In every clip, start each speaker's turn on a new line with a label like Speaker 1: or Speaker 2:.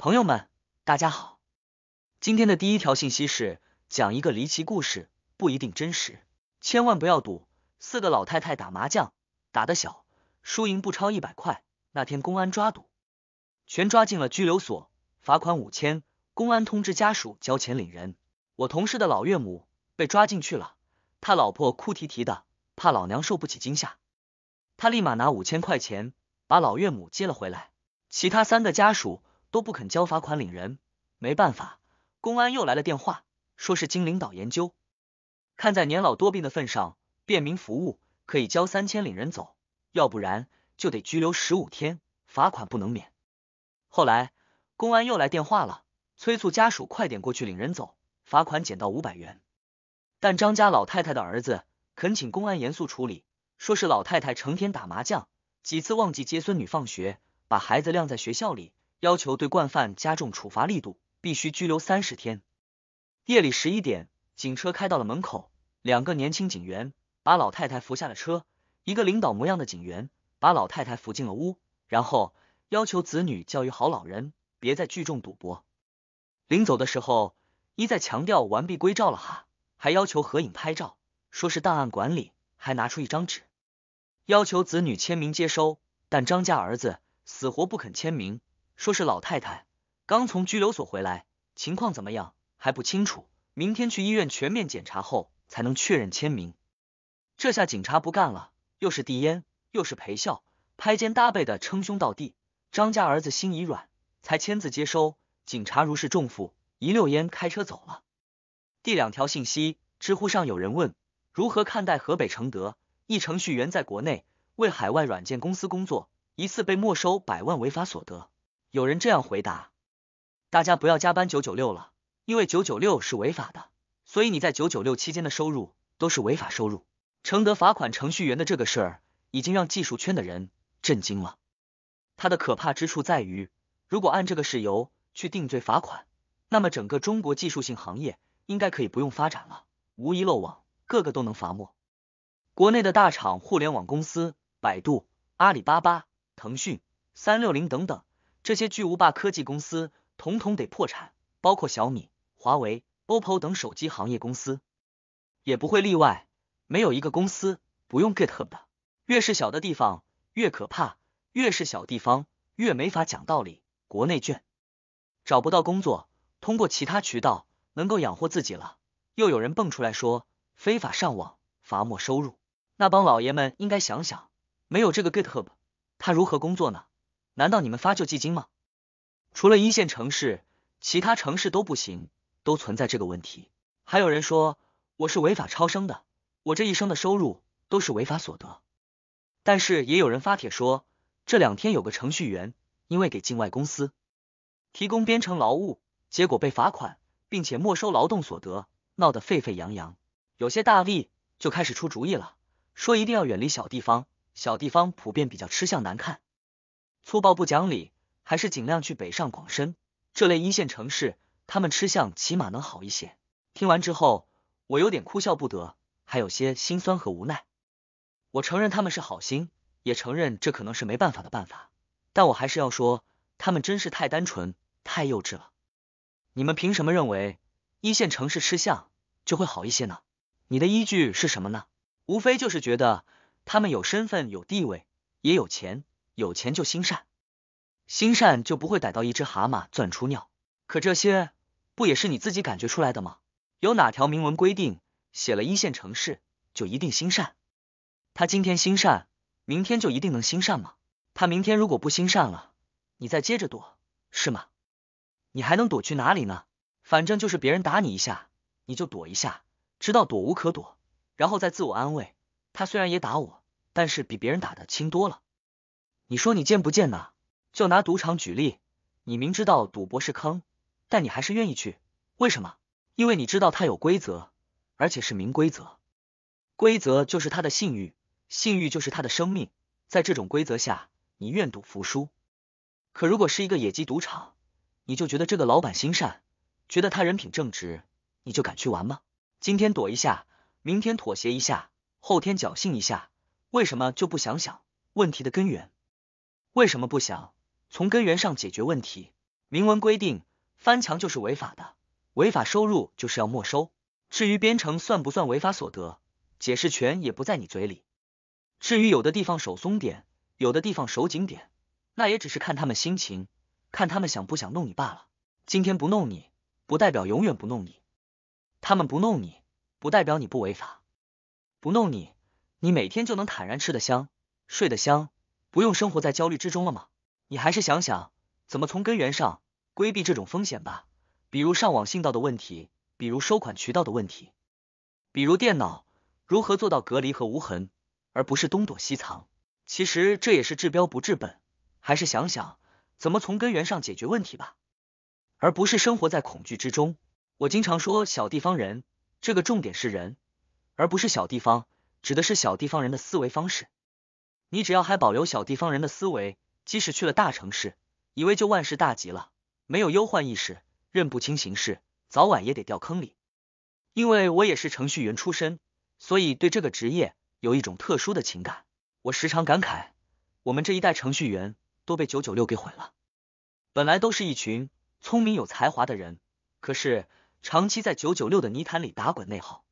Speaker 1: 朋友们，大家好。今天的第一条信息是讲一个离奇故事，不一定真实，千万不要赌。四个老太太打麻将，打得小输赢不超一百块。那天公安抓赌，全抓进了拘留所，罚款五千。公安通知家属交钱领人。我同事的老岳母被抓进去了，他老婆哭啼啼的，怕老娘受不起惊吓，他立马拿五千块钱把老岳母接了回来。其他三个家属。都不肯交罚款领人，没办法，公安又来了电话，说是经领导研究，看在年老多病的份上，便民服务可以交三千领人走，要不然就得拘留十五天，罚款不能免。后来公安又来电话了，催促家属快点过去领人走，罚款减到五百元。但张家老太太的儿子恳请公安严肃处理，说是老太太成天打麻将，几次忘记接孙女放学，把孩子晾在学校里。要求对惯犯加重处罚力度，必须拘留三十天。夜里十一点，警车开到了门口，两个年轻警员把老太太扶下了车。一个领导模样的警员把老太太扶进了屋，然后要求子女教育好老人，别再聚众赌博。临走的时候，一再强调完璧归赵了哈，还要求合影拍照，说是档案管理，还拿出一张纸，要求子女签名接收，但张家儿子死活不肯签名。说是老太太刚从拘留所回来，情况怎么样还不清楚，明天去医院全面检查后才能确认签名。这下警察不干了，又是递烟，又是陪笑，拍肩搭背的称兄道弟。张家儿子心已软，才签字接收。警察如释重负，一溜烟开车走了。第两条信息，知乎上有人问，如何看待河北承德一程序员在国内为海外软件公司工作，疑似被没收百万违法所得？有人这样回答：“大家不要加班九九六了，因为九九六是违法的，所以你在九九六期间的收入都是违法收入。”承德罚款程序员的这个事儿已经让技术圈的人震惊了。他的可怕之处在于，如果按这个事由去定罪罚款，那么整个中国技术性行业应该可以不用发展了。无疑漏网，个个都能罚没。国内的大厂互联网公司，百度、阿里巴巴、腾讯、三六零等等。这些巨无霸科技公司统统得破产，包括小米、华为、OPPO 等手机行业公司也不会例外。没有一个公司不用 GitHub 的。越是小的地方越可怕，越是小地方越没法讲道理。国内卷，找不到工作，通过其他渠道能够养活自己了，又有人蹦出来说非法上网罚没收入。那帮老爷们应该想想，没有这个 GitHub，他如何工作呢？难道你们发救济金吗？除了一线城市，其他城市都不行，都存在这个问题。还有人说我是违法超生的，我这一生的收入都是违法所得。但是也有人发帖说，这两天有个程序员因为给境外公司提供编程劳务，结果被罚款，并且没收劳动所得，闹得沸沸扬扬。有些大 V 就开始出主意了，说一定要远离小地方，小地方普遍比较吃相难看。粗暴不讲理，还是尽量去北上广深这类一线城市，他们吃相起码能好一些。听完之后，我有点哭笑不得，还有些心酸和无奈。我承认他们是好心，也承认这可能是没办法的办法，但我还是要说，他们真是太单纯、太幼稚了。你们凭什么认为一线城市吃相就会好一些呢？你的依据是什么呢？无非就是觉得他们有身份、有地位，也有钱。有钱就心善，心善就不会逮到一只蛤蟆钻出尿。可这些不也是你自己感觉出来的吗？有哪条明文规定写了一线城市就一定心善？他今天心善，明天就一定能心善吗？他明天如果不心善了，你再接着躲，是吗？你还能躲去哪里呢？反正就是别人打你一下，你就躲一下，直到躲无可躲，然后再自我安慰。他虽然也打我，但是比别人打的轻多了。你说你贱不贱呢？就拿赌场举例，你明知道赌博是坑，但你还是愿意去，为什么？因为你知道他有规则，而且是明规则。规则就是他的信誉，信誉就是他的生命。在这种规则下，你愿赌服输。可如果是一个野鸡赌场，你就觉得这个老板心善，觉得他人品正直，你就敢去玩吗？今天躲一下，明天妥协一下，后天侥幸一下，为什么就不想想问题的根源？为什么不想从根源上解决问题？明文规定，翻墙就是违法的，违法收入就是要没收。至于编程算不算违法所得，解释权也不在你嘴里。至于有的地方手松点，有的地方手紧点，那也只是看他们心情，看他们想不想弄你罢了。今天不弄你，不代表永远不弄你；他们不弄你，不代表你不违法。不弄你，你每天就能坦然吃得香，睡得香。不用生活在焦虑之中了吗？你还是想想怎么从根源上规避这种风险吧，比如上网信道的问题，比如收款渠道的问题，比如电脑如何做到隔离和无痕，而不是东躲西藏。其实这也是治标不治本，还是想想怎么从根源上解决问题吧，而不是生活在恐惧之中。我经常说小地方人，这个重点是人，而不是小地方，指的是小地方人的思维方式。你只要还保留小地方人的思维，即使去了大城市，以为就万事大吉了，没有忧患意识，认不清形势，早晚也得掉坑里。因为我也是程序员出身，所以对这个职业有一种特殊的情感。我时常感慨，我们这一代程序员都被九九六给毁了。本来都是一群聪明有才华的人，可是长期在九九六的泥潭里打滚内耗，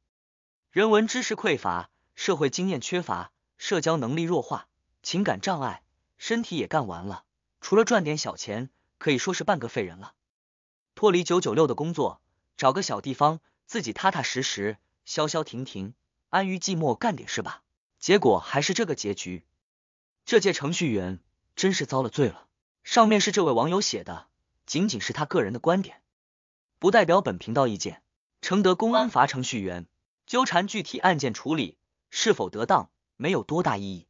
Speaker 1: 人文知识匮乏，社会经验缺乏。社交能力弱化，情感障碍，身体也干完了，除了赚点小钱，可以说是半个废人了。脱离九九六的工作，找个小地方，自己踏踏实实，消消停停，安于寂寞，干点事吧。结果还是这个结局。这届程序员真是遭了罪了。上面是这位网友写的，仅仅是他个人的观点，不代表本频道意见。承德公安罚程序员纠缠具体案件处理是否得当？没有多大意义。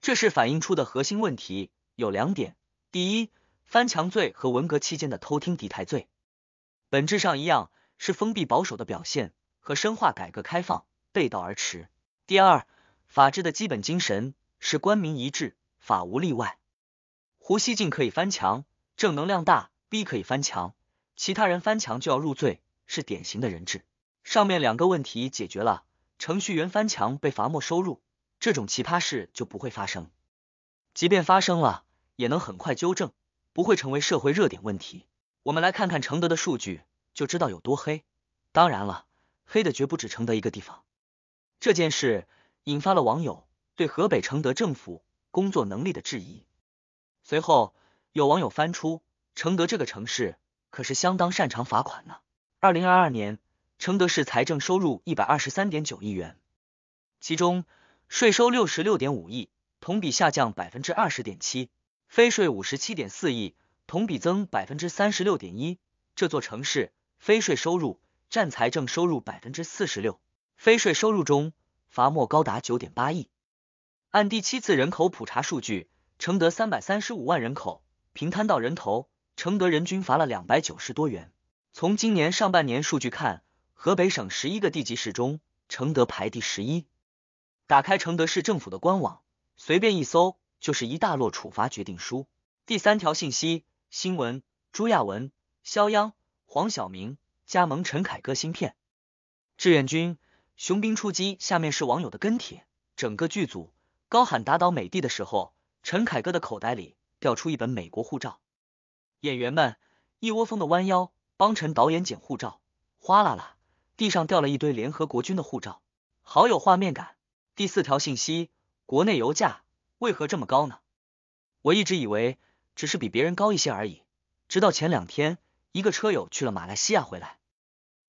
Speaker 1: 这是反映出的核心问题有两点：第一，翻墙罪和文革期间的偷听敌台罪本质上一样，是封闭保守的表现，和深化改革开放背道而驰；第二，法治的基本精神是官民一致，法无例外。胡锡进可以翻墙，正能量大；B 可以翻墙，其他人翻墙就要入罪，是典型的人治。上面两个问题解决了，程序员翻墙被罚没收入。这种奇葩事就不会发生，即便发生了，也能很快纠正，不会成为社会热点问题。我们来看看承德的数据，就知道有多黑。当然了，黑的绝不止承德一个地方。这件事引发了网友对河北承德政府工作能力的质疑。随后，有网友翻出承德这个城市，可是相当擅长罚款呢。二零二二年，承德市财政收入一百二十三点九亿元，其中。税收六十六点五亿，同比下降百分之二十点七；非税五十七点四亿，同比增百分之三十六点一。这座城市非税收入占财政收入百分之四十六，非税收入中罚没高达九点八亿。按第七次人口普查数据，承德三百三十五万人口，平摊到人头，承德人均罚了两百九十多元。从今年上半年数据看，河北省十一个地级市中，承德排第十一。打开承德市政府的官网，随便一搜就是一大摞处罚决定书。第三条信息：新闻，朱亚文、肖央、黄晓明加盟陈凯歌新片《志愿军：雄兵出击》。下面是网友的跟帖：整个剧组高喊打倒美帝的时候，陈凯歌的口袋里掉出一本美国护照，演员们一窝蜂的弯腰帮陈导演捡护照，哗啦啦，地上掉了一堆联合国军的护照，好有画面感。第四条信息，国内油价为何这么高呢？我一直以为只是比别人高一些而已，直到前两天，一个车友去了马来西亚回来，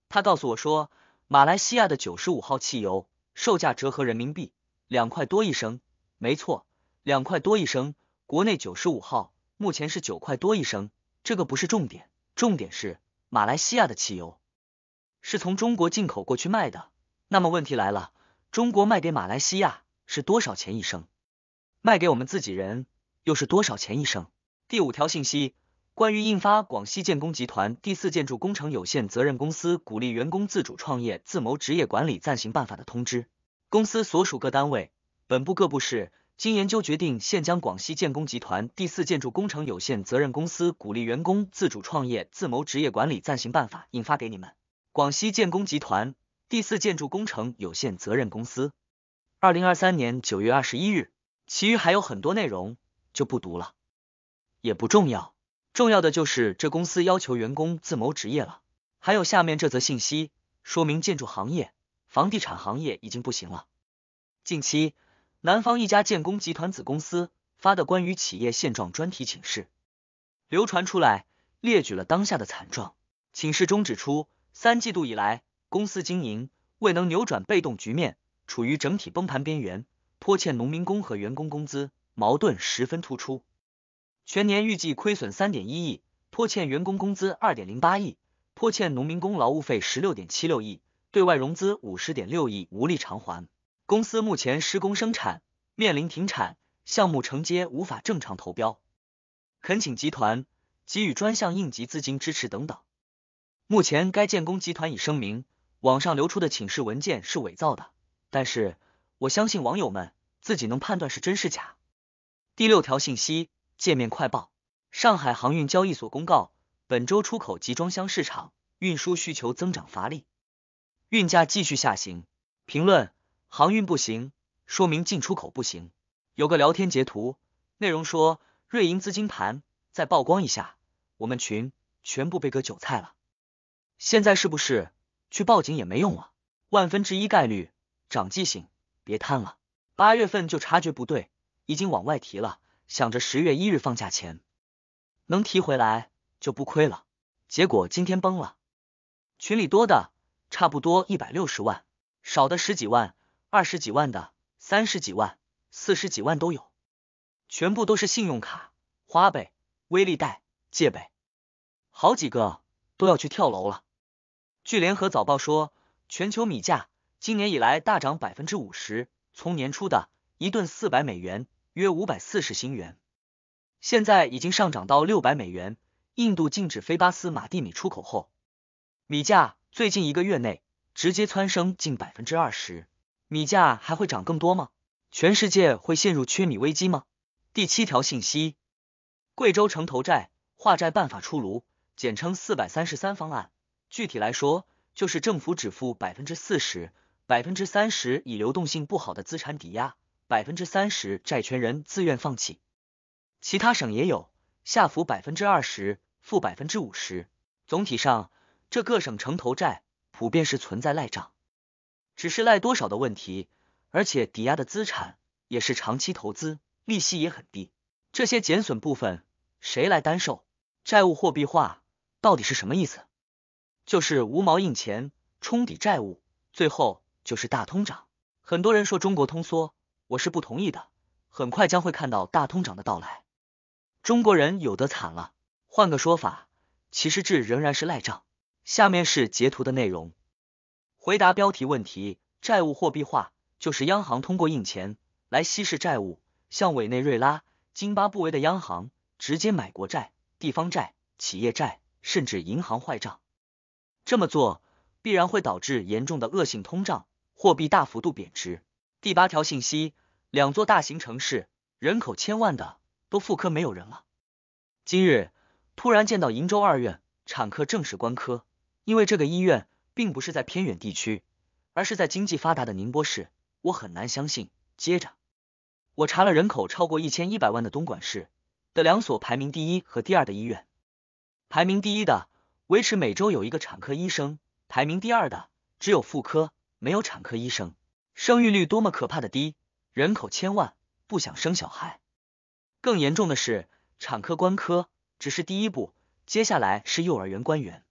Speaker 1: 他告诉我说，马来西亚的九十五号汽油售价折合人民币两块多一升。没错，两块多一升，国内九十五号目前是九块多一升，这个不是重点，重点是马来西亚的汽油是从中国进口过去卖的。那么问题来了。中国卖给马来西亚是多少钱一升？卖给我们自己人又是多少钱一升？第五条信息关于印发《广西建工集团第四建筑工程有限责任公司鼓励员工自主创业自谋职业管理暂行办法》的通知。公司所属各单位、本部各部室，经研究决定，现将《广西建工集团第四建筑工程有限责任公司鼓励员工自主创业自谋职业管理暂行办法》印发给你们。广西建工集团。第四建筑工程有限责任公司，二零二三年九月二十一日，其余还有很多内容就不读了，也不重要，重要的就是这公司要求员工自谋职业了。还有下面这则信息，说明建筑行业、房地产行业已经不行了。近期，南方一家建工集团子公司发的关于企业现状专题请示流传出来，列举了当下的惨状。请示中指出，三季度以来。公司经营未能扭转被动局面，处于整体崩盘边缘，拖欠农民工和员工工资，矛盾十分突出。全年预计亏损三点一亿，拖欠员工工资二点零八亿，拖欠农民工劳务费十六点七六亿，对外融资五十点六亿，无力偿还。公司目前施工生产面临停产，项目承接无法正常投标，恳请集团给予专项应急资金支持等等。目前该建工集团已声明。网上流出的请示文件是伪造的，但是我相信网友们自己能判断是真是假。第六条信息：界面快报，上海航运交易所公告，本周出口集装箱市场运输需求增长乏力，运价继续下行。评论：航运不行，说明进出口不行。有个聊天截图，内容说瑞银资金盘，再曝光一下，我们群全部被割韭菜了。现在是不是？去报警也没用啊，万分之一概率。长记性，别贪了。八月份就察觉不对，已经往外提了，想着十月一日放假前能提回来就不亏了。结果今天崩了，群里多的差不多一百六十万，少的十几万、二十几万的、三十几万、四十几万都有，全部都是信用卡、花呗、微利贷、借呗，好几个都要去跳楼了。据联合早报说，全球米价今年以来大涨百分之五十，从年初的一吨四百美元约五百四十新元，现在已经上涨到六百美元。印度禁止非巴斯马蒂米出口后，米价最近一个月内直接蹿升近百分之二十。米价还会涨更多吗？全世界会陷入缺米危机吗？第七条信息：贵州城投债化债办法出炉，简称“四百三十三方案”。具体来说，就是政府只付百分之四十，百分之三十以流动性不好的资产抵押，百分之三十债权人自愿放弃。其他省也有下浮百分之二十，负百分之五十。总体上，这各省城投债普遍是存在赖账，只是赖多少的问题，而且抵押的资产也是长期投资，利息也很低。这些减损部分谁来担受？债务货币化到底是什么意思？就是无毛印钱冲抵债务，最后就是大通胀。很多人说中国通缩，我是不同意的。很快将会看到大通胀的到来，中国人有的惨了。换个说法，其实这仍然是赖账。下面是截图的内容，回答标题问题：债务货币化就是央行通过印钱来稀释债务，像委内瑞拉、津巴布韦的央行直接买国债、地方债、企业债，甚至银行坏账。这么做必然会导致严重的恶性通胀，货币大幅度贬值。第八条信息，两座大型城市，人口千万的都妇科没有人了。今日突然见到鄞州二院产科正式关科，因为这个医院并不是在偏远地区，而是在经济发达的宁波市，我很难相信。接着，我查了人口超过一千一百万的东莞市的两所排名第一和第二的医院，排名第一的。维持每周有一个产科医生，排名第二的只有妇科，没有产科医生。生育率多么可怕的低，人口千万不想生小孩。更严重的是，产科官科只是第一步，接下来是幼儿园官员、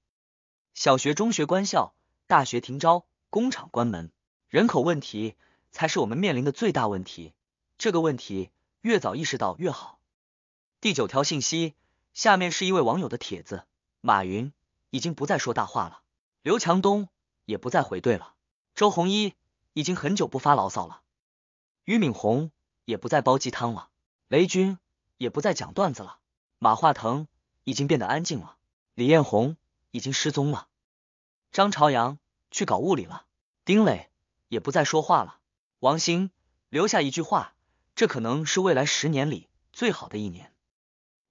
Speaker 1: 小学、中学官校、大学停招、工厂关门。人口问题才是我们面临的最大问题，这个问题越早意识到越好。第九条信息下面是一位网友的帖子，马云。已经不再说大话了，刘强东也不再回怼了，周鸿祎已经很久不发牢骚了，俞敏洪也不再煲鸡汤了，雷军也不再讲段子了，马化腾已经变得安静了，李彦宏已经失踪了，张朝阳去搞物理了，丁磊也不再说话了，王兴留下一句话：这可能是未来十年里最好的一年。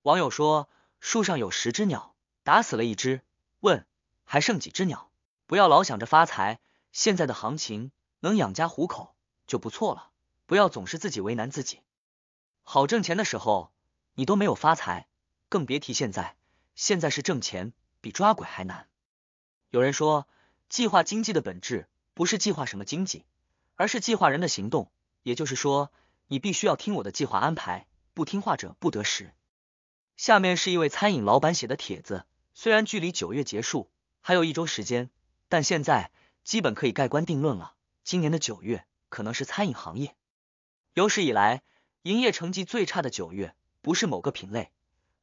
Speaker 1: 网友说树上有十只鸟，打死了一只。问还剩几只鸟？不要老想着发财，现在的行情能养家糊口就不错了，不要总是自己为难自己。好挣钱的时候你都没有发财，更别提现在。现在是挣钱比抓鬼还难。有人说，计划经济的本质不是计划什么经济，而是计划人的行动。也就是说，你必须要听我的计划安排，不听话者不得食。下面是一位餐饮老板写的帖子。虽然距离九月结束还有一周时间，但现在基本可以盖棺定论了。今年的九月可能是餐饮行业有史以来营业成绩最差的九月，不是某个品类，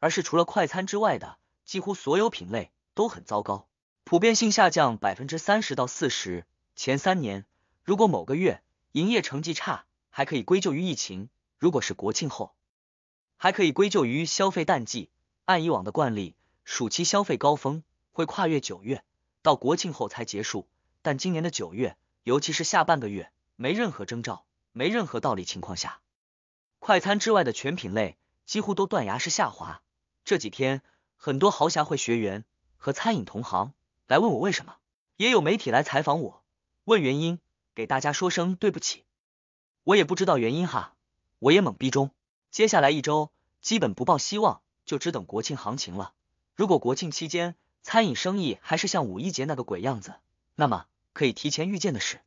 Speaker 1: 而是除了快餐之外的几乎所有品类都很糟糕，普遍性下降百分之三十到四十。前三年，如果某个月营业成绩差，还可以归咎于疫情；如果是国庆后，还可以归咎于消费淡季。按以往的惯例。暑期消费高峰会跨越九月，到国庆后才结束。但今年的九月，尤其是下半个月，没任何征兆，没任何道理情况下，快餐之外的全品类几乎都断崖式下滑。这几天，很多豪侠会学员和餐饮同行来问我为什么，也有媒体来采访我，问原因。给大家说声对不起，我也不知道原因哈，我也懵逼中。接下来一周基本不抱希望，就只等国庆行情了。如果国庆期间餐饮生意还是像五一节那个鬼样子，那么可以提前预见的是，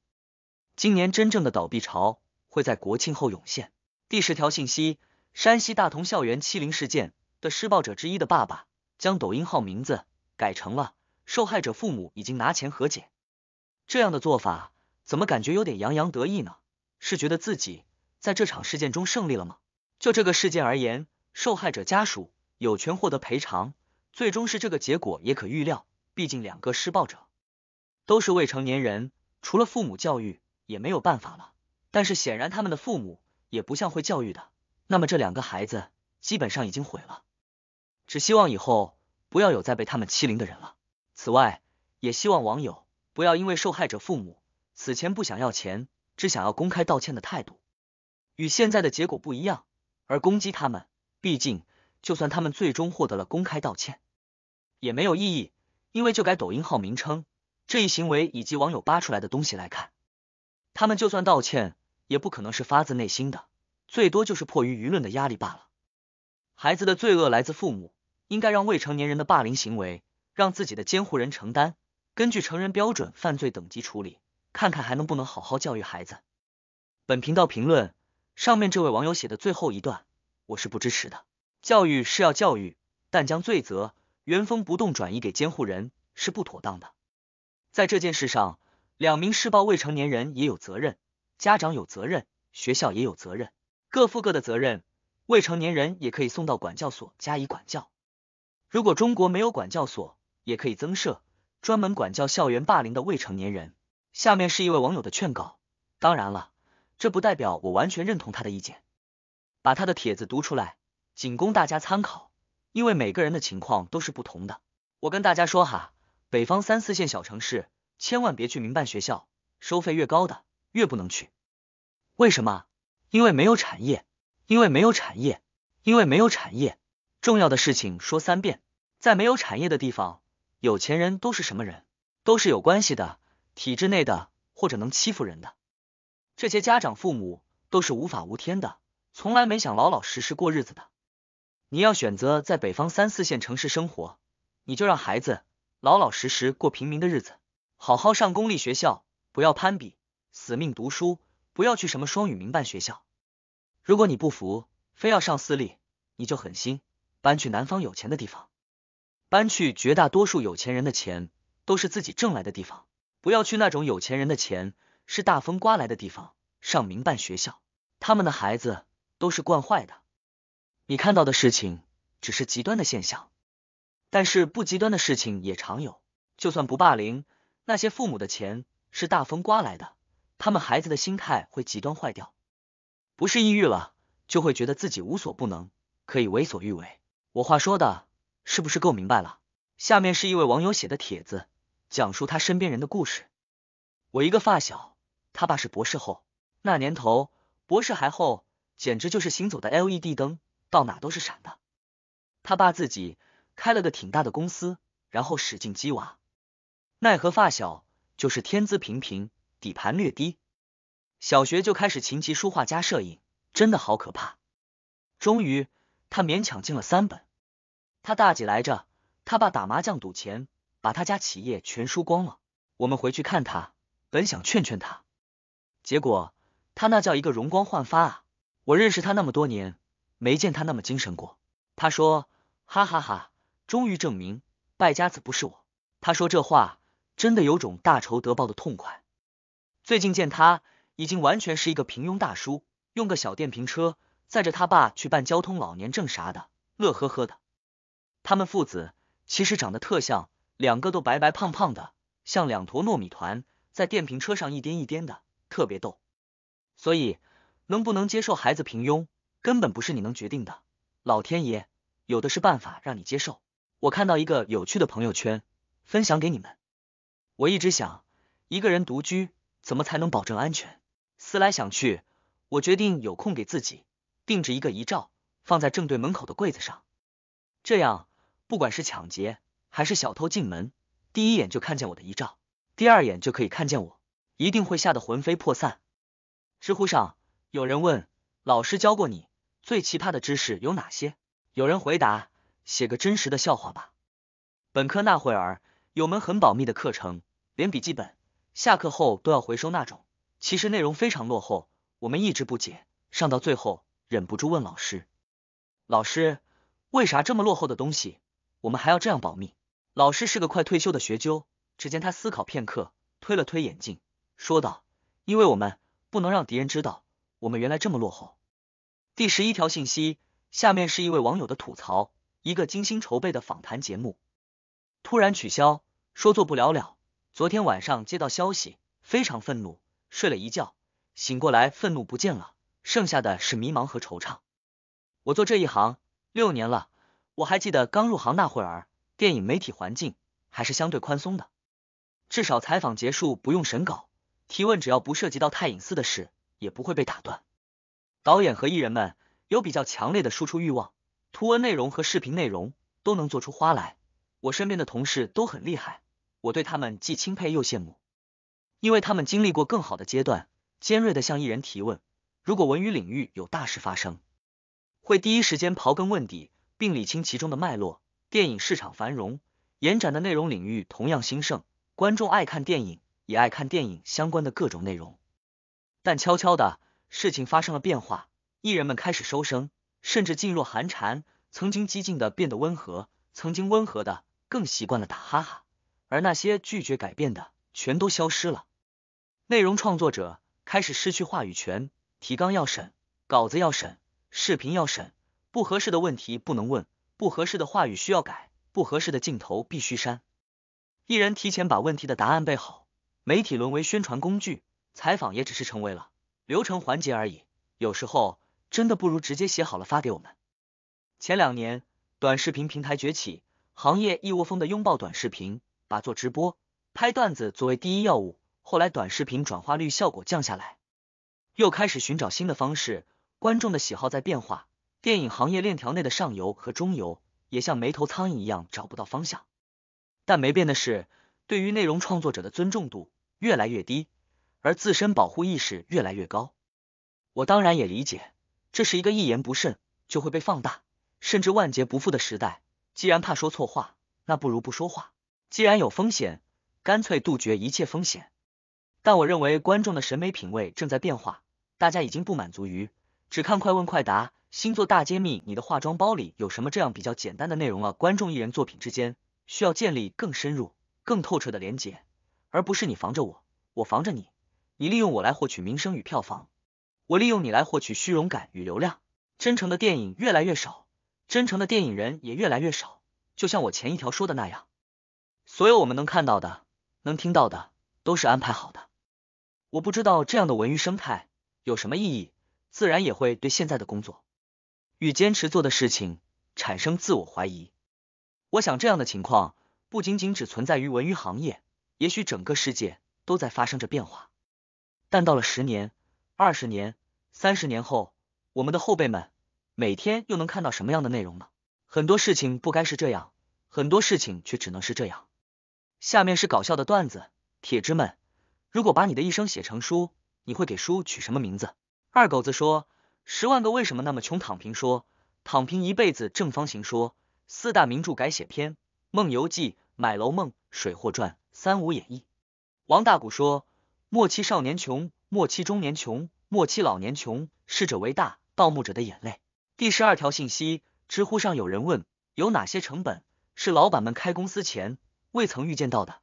Speaker 1: 今年真正的倒闭潮会在国庆后涌现。第十条信息：山西大同校园欺凌事件的施暴者之一的爸爸将抖音号名字改成了受害者父母已经拿钱和解，这样的做法怎么感觉有点洋洋得意呢？是觉得自己在这场事件中胜利了吗？就这个事件而言，受害者家属有权获得赔偿。最终是这个结果也可预料，毕竟两个施暴者都是未成年人，除了父母教育也没有办法了。但是显然他们的父母也不像会教育的，那么这两个孩子基本上已经毁了。只希望以后不要有再被他们欺凌的人了。此外，也希望网友不要因为受害者父母此前不想要钱，只想要公开道歉的态度，与现在的结果不一样而攻击他们，毕竟。就算他们最终获得了公开道歉，也没有意义，因为就改抖音号名称这一行为以及网友扒出来的东西来看，他们就算道歉，也不可能是发自内心的，最多就是迫于舆论的压力罢了。孩子的罪恶来自父母，应该让未成年人的霸凌行为让自己的监护人承担，根据成人标准犯罪等级处理，看看还能不能好好教育孩子。本频道评论上面这位网友写的最后一段，我是不支持的。教育是要教育，但将罪责原封不动转移给监护人是不妥当的。在这件事上，两名施暴未成年人也有责任，家长有责任，学校也有责任，各负各的责任。未成年人也可以送到管教所加以管教。如果中国没有管教所，也可以增设，专门管教校园霸凌的未成年人。下面是一位网友的劝告，当然了，这不代表我完全认同他的意见。把他的帖子读出来。仅供大家参考，因为每个人的情况都是不同的。我跟大家说哈，北方三四线小城市千万别去民办学校，收费越高的越不能去。为什么？因为没有产业，因为没有产业，因为没有产业。重要的事情说三遍，在没有产业的地方，有钱人都是什么人？都是有关系的，体制内的或者能欺负人的。这些家长父母都是无法无天的，从来没想老老实实过日子的。你要选择在北方三四线城市生活，你就让孩子老老实实过平民的日子，好好上公立学校，不要攀比，死命读书，不要去什么双语民办学校。如果你不服，非要上私立，你就狠心搬去南方有钱的地方，搬去绝大多数有钱人的钱都是自己挣来的地方，不要去那种有钱人的钱是大风刮来的地方上民办学校，他们的孩子都是惯坏的。你看到的事情只是极端的现象，但是不极端的事情也常有。就算不霸凌，那些父母的钱是大风刮来的，他们孩子的心态会极端坏掉，不是抑郁了，就会觉得自己无所不能，可以为所欲为。我话说的是不是够明白了？下面是一位网友写的帖子，讲述他身边人的故事。我一个发小，他爸是博士后，那年头博士还厚，简直就是行走的 LED 灯。到哪都是闪的。他爸自己开了个挺大的公司，然后使劲鸡娃。奈何发小就是天资平平，底盘略低。小学就开始琴棋书画加摄影，真的好可怕。终于，他勉强进了三本。他大姐来着，他爸打麻将赌钱，把他家企业全输光了。我们回去看他，本想劝劝他，结果他那叫一个容光焕发啊！我认识他那么多年。没见他那么精神过。他说：“哈哈哈，终于证明败家子不是我。”他说这话真的有种大仇得报的痛快。最近见他已经完全是一个平庸大叔，用个小电瓶车载着他爸去办交通老年证啥的，乐呵呵的。他们父子其实长得特像，两个都白白胖胖的，像两坨糯米团，在电瓶车上一颠一颠的，特别逗。所以，能不能接受孩子平庸？根本不是你能决定的，老天爷有的是办法让你接受。我看到一个有趣的朋友圈，分享给你们。我一直想一个人独居，怎么才能保证安全？思来想去，我决定有空给自己定制一个遗照，放在正对门口的柜子上。这样，不管是抢劫还是小偷进门，第一眼就看见我的遗照，第二眼就可以看见我，一定会吓得魂飞魄散。知乎上有人问，老师教过你？最奇葩的知识有哪些？有人回答：“写个真实的笑话吧。”本科那会儿有门很保密的课程，连笔记本下课后都要回收那种。其实内容非常落后，我们一直不解。上到最后忍不住问老师：“老师，为啥这么落后的东西，我们还要这样保密？”老师是个快退休的学究，只见他思考片刻，推了推眼镜，说道：“因为我们不能让敌人知道我们原来这么落后。”第十一条信息下面是一位网友的吐槽：一个精心筹备的访谈节目突然取消，说做不了了。昨天晚上接到消息，非常愤怒，睡了一觉醒过来，愤怒不见了，剩下的是迷茫和惆怅。我做这一行六年了，我还记得刚入行那会儿，电影媒体环境还是相对宽松的，至少采访结束不用审稿，提问只要不涉及到太隐私的事，也不会被打断。导演和艺人们有比较强烈的输出欲望，图文内容和视频内容都能做出花来。我身边的同事都很厉害，我对他们既钦佩又羡慕，因为他们经历过更好的阶段。尖锐的向艺人提问，如果文娱领域有大事发生，会第一时间刨根问底，并理清其中的脉络。电影市场繁荣，延展的内容领域同样兴盛，观众爱看电影，也爱看电影相关的各种内容，但悄悄的。事情发生了变化，艺人们开始收声，甚至噤若寒蝉。曾经激进的变得温和，曾经温和的更习惯了打哈哈。而那些拒绝改变的，全都消失了。内容创作者开始失去话语权，提纲要审，稿子要审，视频要审，不合适的问题不能问，不合适的话语需要改，不合适的镜头必须删。艺人提前把问题的答案备好，媒体沦为宣传工具，采访也只是成为了。流程环节而已，有时候真的不如直接写好了发给我们。前两年短视频平台崛起，行业一窝蜂的拥抱短视频，把做直播、拍段子作为第一要务。后来短视频转化率效果降下来，又开始寻找新的方式。观众的喜好在变化，电影行业链条内的上游和中游也像没头苍蝇一样找不到方向。但没变的是，对于内容创作者的尊重度越来越低。而自身保护意识越来越高，我当然也理解，这是一个一言不慎就会被放大，甚至万劫不复的时代。既然怕说错话，那不如不说话；既然有风险，干脆杜绝一切风险。但我认为，观众的审美品味正在变化，大家已经不满足于只看快问快答、星座大揭秘、你的化妆包里有什么这样比较简单的内容了。观众艺人作品之间需要建立更深入、更透彻的连接，而不是你防着我，我防着你。你利用我来获取名声与票房，我利用你来获取虚荣感与流量。真诚的电影越来越少，真诚的电影人也越来越少。就像我前一条说的那样，所有我们能看到的、能听到的，都是安排好的。我不知道这样的文娱生态有什么意义，自然也会对现在的工作与坚持做的事情产生自我怀疑。我想这样的情况不仅仅只存在于文娱行业，也许整个世界都在发生着变化。但到了十年、二十年、三十年后，我们的后辈们每天又能看到什么样的内容呢？很多事情不该是这样，很多事情却只能是这样。下面是搞笑的段子，铁汁们，如果把你的一生写成书，你会给书取什么名字？二狗子说：十万个为什么那么穷，躺平说躺平一辈子，正方形说四大名著改写篇，《梦游记》《买楼梦》《水货传》《三五演义》。王大古说。莫欺少年穷，莫欺中年穷，莫欺老年穷。逝者为大，盗墓者的眼泪。第十二条信息：知乎上有人问，有哪些成本是老板们开公司前未曾预见到的？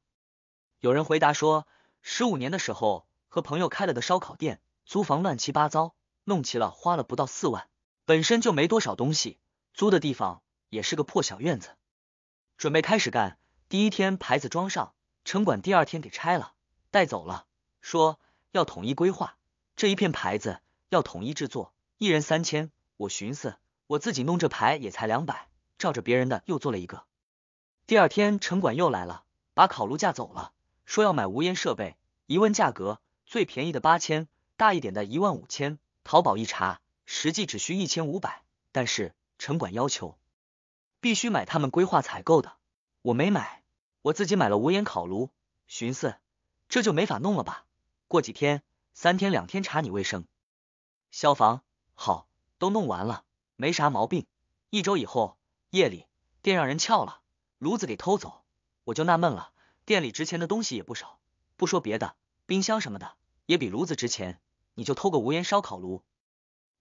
Speaker 1: 有人回答说，十五年的时候和朋友开了个烧烤店，租房乱七八糟，弄齐了花了不到四万，本身就没多少东西，租的地方也是个破小院子。准备开始干，第一天牌子装上，城管第二天给拆了，带走了。说要统一规划这一片牌子，要统一制作，一人三千。我寻思，我自己弄这牌也才两百，照着别人的又做了一个。第二天城管又来了，把烤炉架走了，说要买无烟设备。一问价格，最便宜的八千，大一点的一万五千。淘宝一查，实际只需一千五百，但是城管要求必须买他们规划采购的，我没买，我自己买了无烟烤炉，寻思这就没法弄了吧。过几天，三天两天查你卫生，消防好都弄完了，没啥毛病。一周以后夜里电让人撬了，炉子给偷走，我就纳闷了，店里值钱的东西也不少，不说别的，冰箱什么的也比炉子值钱，你就偷个无烟烧烤炉，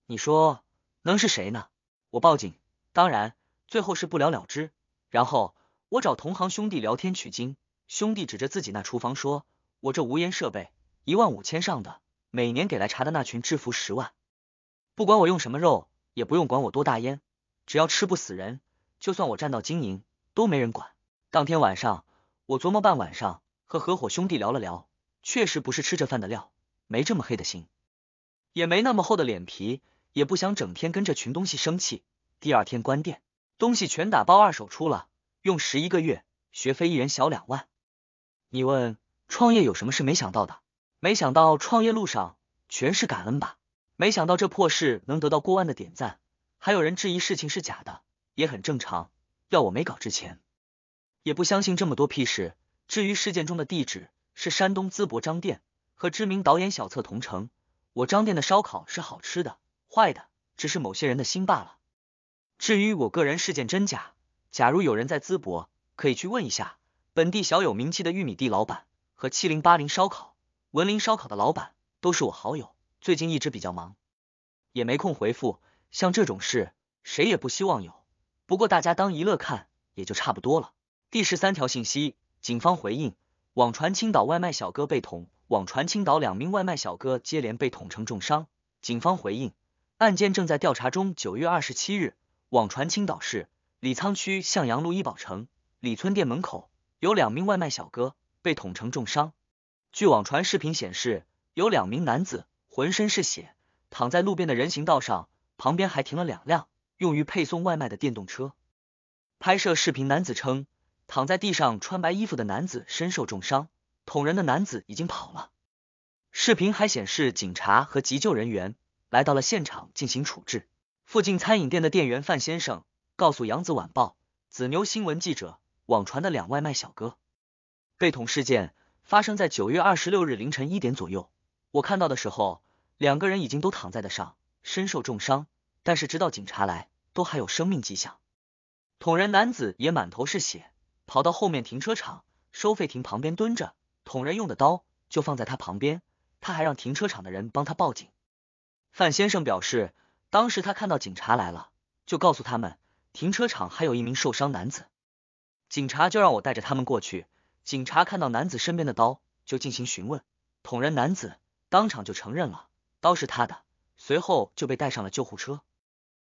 Speaker 1: 你说能是谁呢？我报警，当然最后是不了了之。然后我找同行兄弟聊天取经，兄弟指着自己那厨房说：“我这无烟设备。”一万五千上的，每年给来查的那群制服十万，不管我用什么肉，也不用管我多大烟，只要吃不死人，就算我占道经营都没人管。当天晚上我琢磨半晚上，和合伙兄弟聊了聊，确实不是吃这饭的料，没这么黑的心，也没那么厚的脸皮，也不想整天跟这群东西生气。第二天关店，东西全打包二手出了，用十一个月学费一人小两万。你问创业有什么是没想到的？没想到创业路上全是感恩吧？没想到这破事能得到过万的点赞，还有人质疑事情是假的，也很正常。要我没搞之前，也不相信这么多屁事。至于事件中的地址是山东淄博张店和知名导演小策同城，我张店的烧烤是好吃的，坏的只是某些人的心罢了。至于我个人事件真假，假如有人在淄博，可以去问一下本地小有名气的玉米地老板和七零八零烧烤。文林烧烤的老板都是我好友，最近一直比较忙，也没空回复。像这种事，谁也不希望有，不过大家当一乐看，也就差不多了。第十三条信息，警方回应：网传青岛外卖小哥被捅，网传青岛两名外卖小哥接连被捅成重伤，警方回应，案件正在调查中。九月二十七日，网传青岛市李沧区向阳路医保城李村店门口有两名外卖小哥被捅成重伤。据网传视频显示，有两名男子浑身是血躺在路边的人行道上，旁边还停了两辆用于配送外卖的电动车。拍摄视频男子称，躺在地上穿白衣服的男子身受重伤，捅人的男子已经跑了。视频还显示，警察和急救人员来到了现场进行处置。附近餐饮店的店员范先生告诉《扬子晚报》、紫牛新闻记者，网传的两外卖小哥被捅事件。发生在九月二十六日凌晨一点左右，我看到的时候，两个人已经都躺在地上，身受重伤，但是直到警察来，都还有生命迹象。捅人男子也满头是血，跑到后面停车场收费亭旁边蹲着，捅人用的刀就放在他旁边，他还让停车场的人帮他报警。范先生表示，当时他看到警察来了，就告诉他们停车场还有一名受伤男子，警察就让我带着他们过去。警察看到男子身边的刀，就进行询问。捅人男子当场就承认了，刀是他的，随后就被带上了救护车。